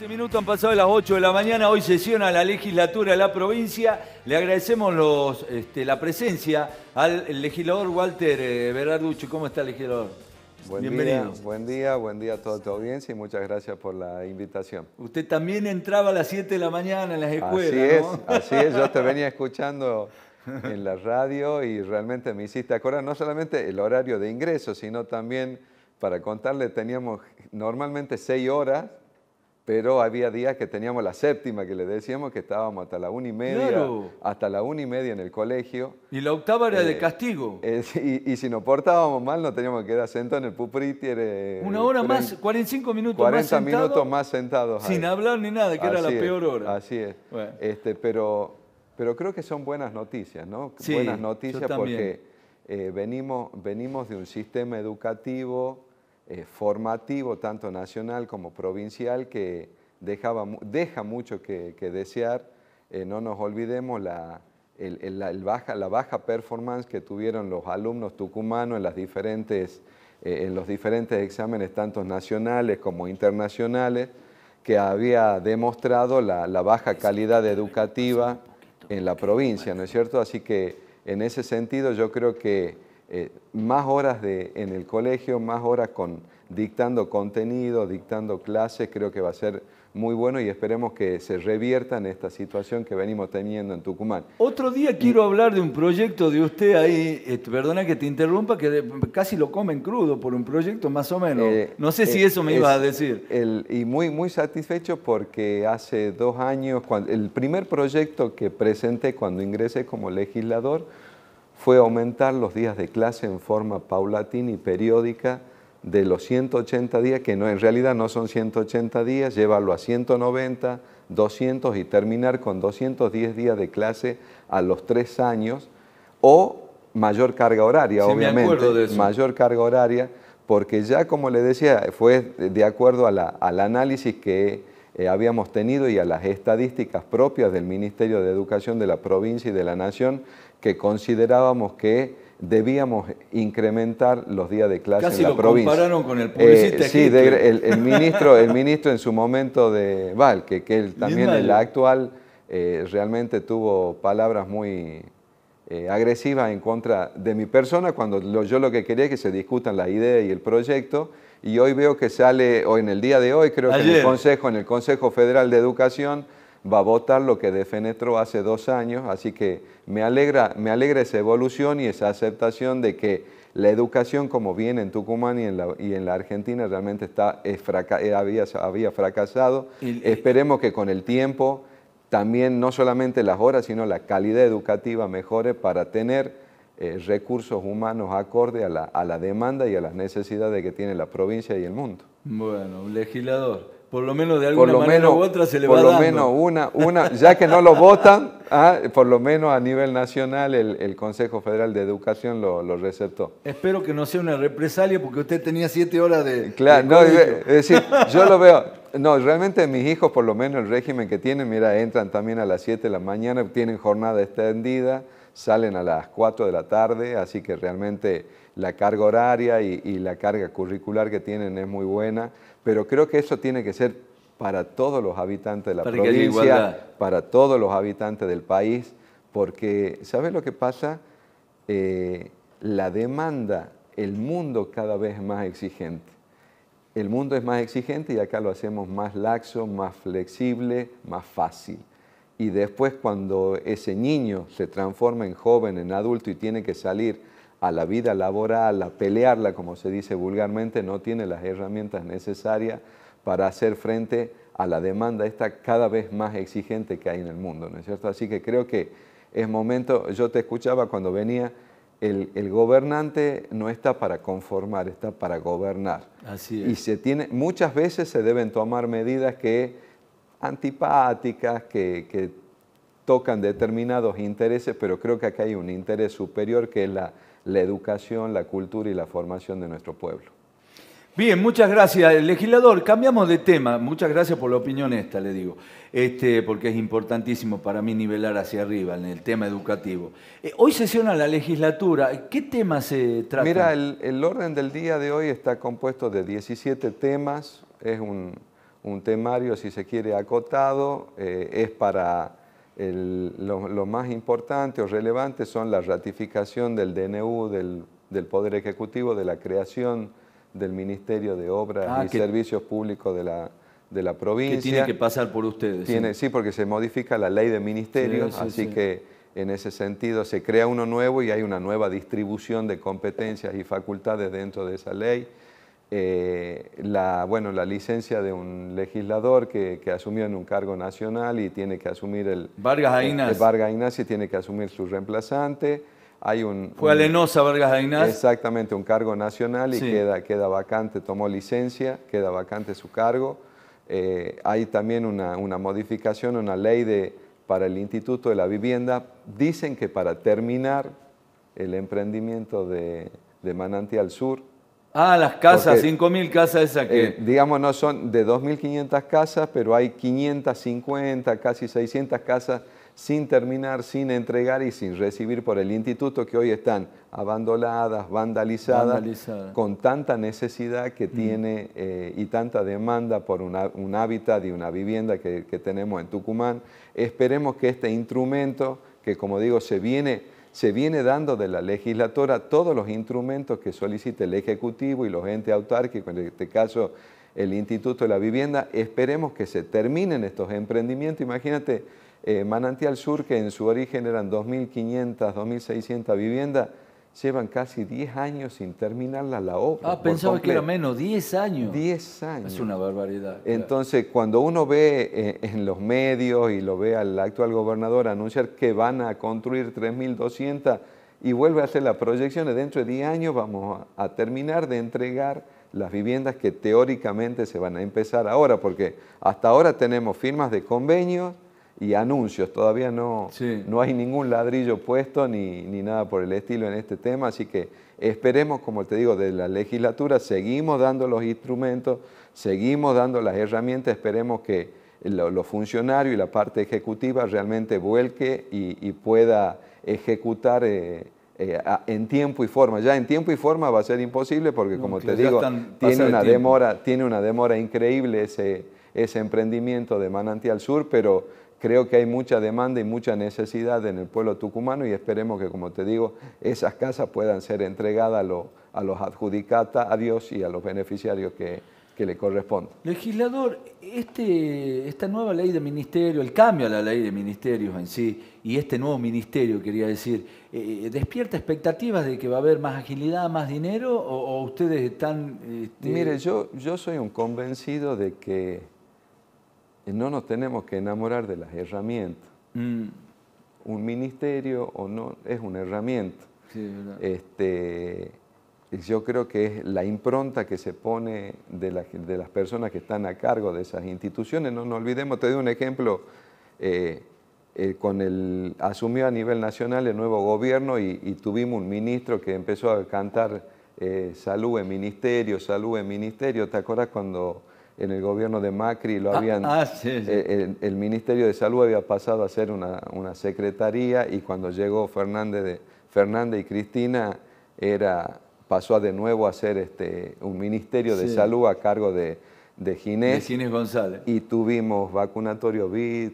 15 este minutos han pasado las 8 de la mañana, hoy sesiona la legislatura de la provincia. Le agradecemos este, la presencia al legislador Walter Verarducci. Eh, Berarducci. ¿Cómo está, legislador? Bienvenido. buen día, buen día a toda tu audiencia y muchas gracias por la invitación. Usted también entraba a las 7 de la mañana en las escuelas. Así ¿no? así es, yo te venía escuchando en la radio y realmente me hiciste acordar no solamente el horario de ingreso, sino también para contarle, teníamos normalmente 6 horas pero había días que teníamos la séptima, que le decíamos que estábamos hasta la una y media, hasta la una y media en el colegio. Y la octava era de eh, castigo. Eh, y, si nos portábamos mal, no teníamos que quedar sentar en el pupitre. Una hora más, 45 minutos más 40 minutos más sentados. Sin hablar ni nada, que era la peor hora. Así es. Este, pero, pero creo que son buenas noticias, ¿no? buenas noticias porque eh, venimos, venimos de un sistema educativo eh, formativo, tanto nacional como provincial, que dejaba, deja mucho que, desear. Eh, no nos olvidemos la, el, baja, la baja performance que tuvieron los alumnos tucumanos en, las diferentes, eh, en los diferentes exámenes, tanto nacionales como internacionales, que había demostrado la, la baja calidad educativa en la provincia, ¿no es cierto? Así que en ese sentido yo creo que eh, más horas en el colegio, más horas con, dictando contenido, dictando clases, creo que va a ser muy bueno y esperemos que se revierta en esta situación que venimos teniendo en Tucumán. Otro día quiero hablar de un proyecto de usted ahí, eh, perdona que te interrumpa, que casi lo comen crudo por un proyecto más o menos. Eh, no sé si eso me iba a decir. y muy, muy satisfecho porque hace dos años, el primer proyecto que presenté cuando ingresé como legislador, fue aumentar los días de clase en forma paulatina y periódica de los 180 días, que no, en realidad no son 180 días, llevarlo a 190, 200 y terminar con 210 días de clase a los tres años, o mayor carga horaria, obviamente, mayor carga horaria, porque ya como le decía, fue de acuerdo al análisis que eh, habíamos tenido y a las estadísticas propias del Ministerio de Educación de la provincia y de la Nación que considerábamos que debíamos incrementar los días de clase en la lo provincia. compararon con el publicista. Eh, sí, el, ministro, el ministro en su momento de Val, que, que él también, el actual, eh, realmente tuvo palabras muy, eh, agresiva en contra de mi persona cuando yo lo que quería es que se discutan la idea y el proyecto. Y hoy veo que sale, o en el día de hoy, creo que en el, Consejo, en el Consejo Federal de Educación va a votar lo que defenetró hace dos años. Así que me alegra, me alegra esa evolución y esa aceptación de que la educación, como viene en Tucumán y en la, y en la Argentina, realmente está, eh, había, había fracasado. Esperemos que con el tiempo también no solamente las horas, sino la calidad educativa mejore para tener eh, recursos humanos acorde a la, demanda y a las necesidades que tiene la provincia y el mundo. Bueno, un legislador por lo menos de alguna manera u otra se le por Por lo menos una, una, ya que no lo votan, ah, por lo menos a nivel nacional el, Consejo Federal de Educación lo, lo, receptó. Espero que no sea una represalia porque usted tenía siete horas de... Claro, no, es decir, yo lo veo, no, realmente mis hijos, por lo menos el régimen que tienen, mira, entran también a las 7 de la mañana, tienen jornada extendida, salen a las 4 de la tarde, así que realmente la carga horaria y, la carga curricular que tienen es muy buena, pero creo que eso tiene que ser para todos los habitantes de la provincia, para todos los habitantes del país, porque ¿sabes lo que pasa? Eh, la demanda, el mundo cada vez es más exigente el mundo es más exigente y acá lo hacemos más laxo, más flexible, más fácil. Y después cuando ese niño se transforma en joven, en adulto y tiene que salir a la vida laboral, a pelearla, como se dice vulgarmente, no tiene las herramientas necesarias para hacer frente a la demanda esta cada vez más exigente que hay en el mundo, ¿no es cierto? Así que creo que es momento, yo te escuchaba cuando venía, el, gobernante no está para conformar, está para gobernar. Y se tiene, muchas veces se deben tomar medidas que antipáticas, que, tocan determinados intereses, pero creo que acá hay un interés superior que es la educación, la cultura y la formación de nuestro pueblo. Bien, muchas gracias. Legislador, cambiamos de tema. Muchas gracias por la opinión esta, le digo, este, porque es importantísimo para mí nivelar hacia arriba en el tema educativo. Eh, hoy sesiona la legislatura. ¿Qué temas se trata? Mira, el, orden del día de hoy está compuesto de 17 temas. Es un, temario, si se quiere, acotado. Eh, es para... El, lo, más importante o relevante son la ratificación del DNU, del, del Poder Ejecutivo, de la creación del Ministerio de Obras ah, y Servicios Públicos de la, provincia. Que tiene que pasar por ustedes. Tiene, ¿sí? porque se modifica la ley de ministerios, así que en ese sentido se crea uno nuevo y hay una nueva distribución de competencias y facultades dentro de esa ley. Eh, la, bueno, la licencia de un legislador que, asumió en un cargo nacional y tiene que asumir el... Vargas eh, Ainas. El, tiene que asumir su reemplazante un, Fue a Alenosa Vargas Exactamente, un cargo nacional y queda, queda vacante, tomó licencia, queda vacante su cargo. Eh, hay también una, modificación, una ley de, para el Instituto de la Vivienda. Dicen que para terminar el emprendimiento de, de Manantial Sur, Ah, las casas, 5.000 casas esas que... Eh, digamos, no son de 2.500 casas, pero hay 550, casi 600 casas sin terminar, sin entregar y sin recibir por el instituto que hoy están abandonadas, vandalizadas, con tanta necesidad que mm. tiene eh, y tanta demanda por un hábitat y una vivienda que, tenemos en Tucumán. Esperemos que este instrumento, que como digo, se viene, se viene dando de la legislatura, todos los instrumentos que solicite el Ejecutivo y los entes autárquicos, en este caso el Instituto de la Vivienda, esperemos que se terminen estos emprendimientos. Imagínate eh, manantial Sur, que en su origen eran 2.500, 2.600 viviendas, llevan casi 10 años sin terminarla la obra. Ah, pensaba que era menos, 10 años. 10 años. Es una barbaridad. Entonces, cuando uno ve eh, en los medios y lo ve al actual gobernador anunciar que van a construir 3.200 y vuelve a hacer las proyecciones, dentro de 10 años vamos a terminar de entregar las viviendas que teóricamente se van a empezar ahora, porque hasta ahora tenemos firmas de convenios y anuncios. Todavía no, no hay ningún ladrillo puesto ni, nada por el estilo en este tema, así que esperemos, como te digo, de la legislatura, seguimos dando los instrumentos, seguimos dando las herramientas, esperemos que los funcionarios y la parte ejecutiva realmente vuelque y, pueda ejecutar. Eh, eh, en tiempo y forma. Ya en tiempo y forma va a ser imposible porque, como te digo, tiene una, demora, tiene una demora increíble ese, ese emprendimiento de Manantial Sur, pero creo que hay mucha demanda y mucha necesidad en el pueblo tucumano y esperemos que, como te digo, esas casas puedan ser entregadas a, los, adjudicatas, a Dios y a los beneficiarios que, le corresponde. Legislador, este, esta nueva ley de ministerio, el cambio a la ley de ministerios en sí, y este nuevo ministerio, quería decir, eh, ¿despierta expectativas de que va a haber más agilidad, más dinero, o, ustedes están... Este Mire, yo soy un convencido de que no nos tenemos que enamorar de las herramientas. Mm. Un ministerio o no es una herramienta. Este, yo creo que es la impronta que se pone de, de, las personas que están a cargo de esas instituciones. No nos olvidemos, te doy un ejemplo, eh, eh, con el, asumió a nivel nacional el nuevo gobierno y, tuvimos un ministro que empezó a cantar eh, salud en ministerio, salud en ministerio. ¿Te acuerdas cuando en el gobierno de Macri lo ah, habían, ah, eh, El, Ministerio de Salud había pasado a ser una, una secretaría y cuando llegó Fernández, y Cristina era, pasó de nuevo a ser este, un Ministerio de Salud a cargo de, de Ginés. Ginés González. Y tuvimos vacunatorio BID,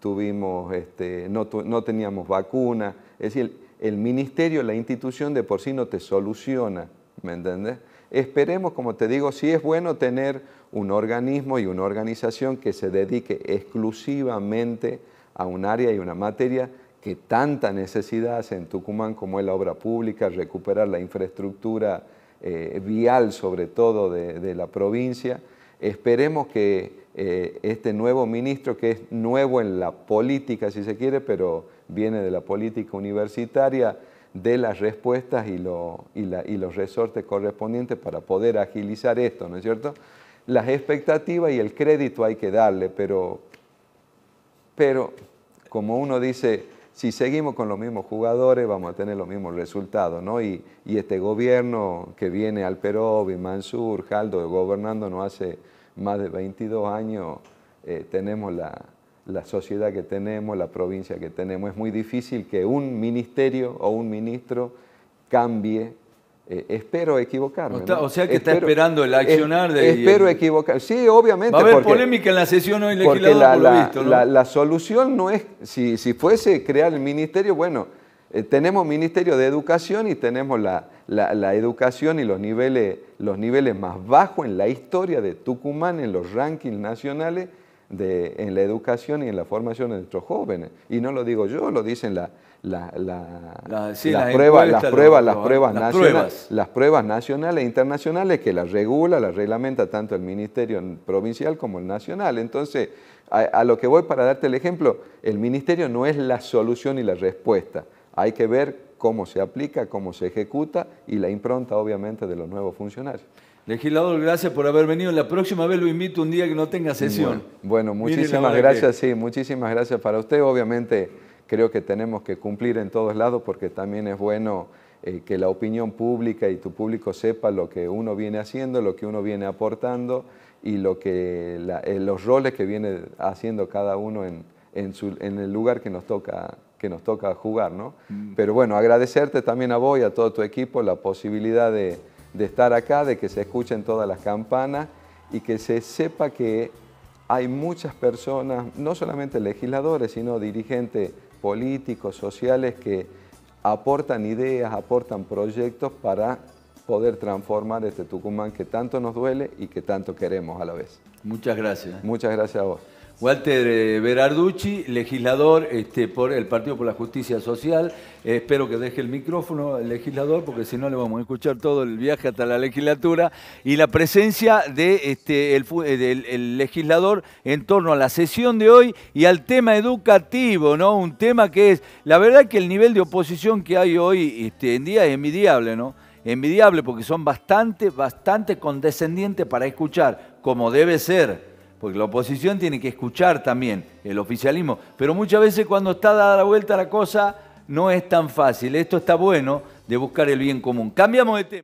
tuvimos, este, no, teníamos vacuna. Es decir, el, ministerio, la institución de por sí no te soluciona, ¿me entendés? Esperemos, como te digo, si es bueno tener un organismo y una organización que se dedique exclusivamente a un área y una materia que tanta necesidad hace en Tucumán como es la obra pública, recuperar la infraestructura eh, vial sobre todo de, la provincia. Esperemos que eh, este nuevo ministro, que es nuevo en la política si se quiere, pero viene de la política universitaria, de las respuestas y, y, los resortes correspondientes para poder agilizar esto, ¿no es cierto? Las expectativas y el crédito hay que darle, pero, pero como uno dice, si seguimos con los mismos jugadores vamos a tener los mismos resultados, ¿no? Y, este gobierno que viene al Peró, Mansur, Jaldo gobernando no hace más de 22 años, eh, tenemos la, la sociedad que tenemos, la provincia que tenemos. Es muy difícil que un ministerio o un ministro cambie. Eh, espero equivocarme. O sea que está esperando el accionar de... Espero equivocar equivocarme. Sí, obviamente. Va a haber polémica en la sesión hoy legislativa. la, la, solución no es, si, fuese crear el ministerio, bueno, eh, tenemos ministerio de educación y tenemos la, educación y los niveles, los niveles más bajos en la historia de Tucumán, en los rankings nacionales, en la educación y en la formación de nuestros jóvenes. Y no lo digo yo, lo dicen la, la, las, pruebas, las, pruebas, las, las, pruebas. nacionales e internacionales que las regula, las reglamenta tanto el Ministerio Provincial como el Nacional. Entonces, a, a lo que voy para darte el ejemplo, el Ministerio no es la solución y la respuesta. Hay que ver cómo se aplica, cómo se ejecuta y la impronta obviamente de los nuevos funcionarios. Legislador, gracias por haber venido. La próxima vez lo invito un día que no tenga sesión. Bueno, muchísimas gracias, sí, muchísimas gracias para usted. Obviamente creo que tenemos que cumplir en todos lados porque también es bueno eh, que la opinión pública y tu público sepa lo que uno viene haciendo, lo que uno viene aportando y lo que eh, los roles que viene haciendo cada uno en el lugar que nos toca que nos toca jugar, ¿no? Mm. Pero bueno, agradecerte también a vos y a todo tu equipo la posibilidad de estar acá, de que se escuchen todas las campanas y que se sepa que hay muchas personas, no solamente legisladores, sino dirigentes políticos, sociales, que aportan ideas, aportan proyectos para poder transformar este Tucumán que tanto nos duele y que tanto queremos a la vez. Muchas gracias. Muchas gracias a vos. Walter eh, Berarducci, legislador este, por el Partido por la Justicia Social. Eh, espero que deje el micrófono el legislador, porque si no le vamos a escuchar todo el viaje hasta la legislatura. Y la presencia de este, eh, del legislador en torno a la sesión de hoy y al tema educativo, ¿no? Un tema que es, la verdad que el nivel de oposición que hay hoy este, en día es envidiable, ¿no? Envidiable porque son bastante, bastante condescendientes para escuchar, como debe ser porque la oposición tiene que escuchar también el oficialismo, pero muchas veces cuando está dada la vuelta la cosa no es tan fácil. Esto está bueno de buscar el bien común. Cambiamos de tema.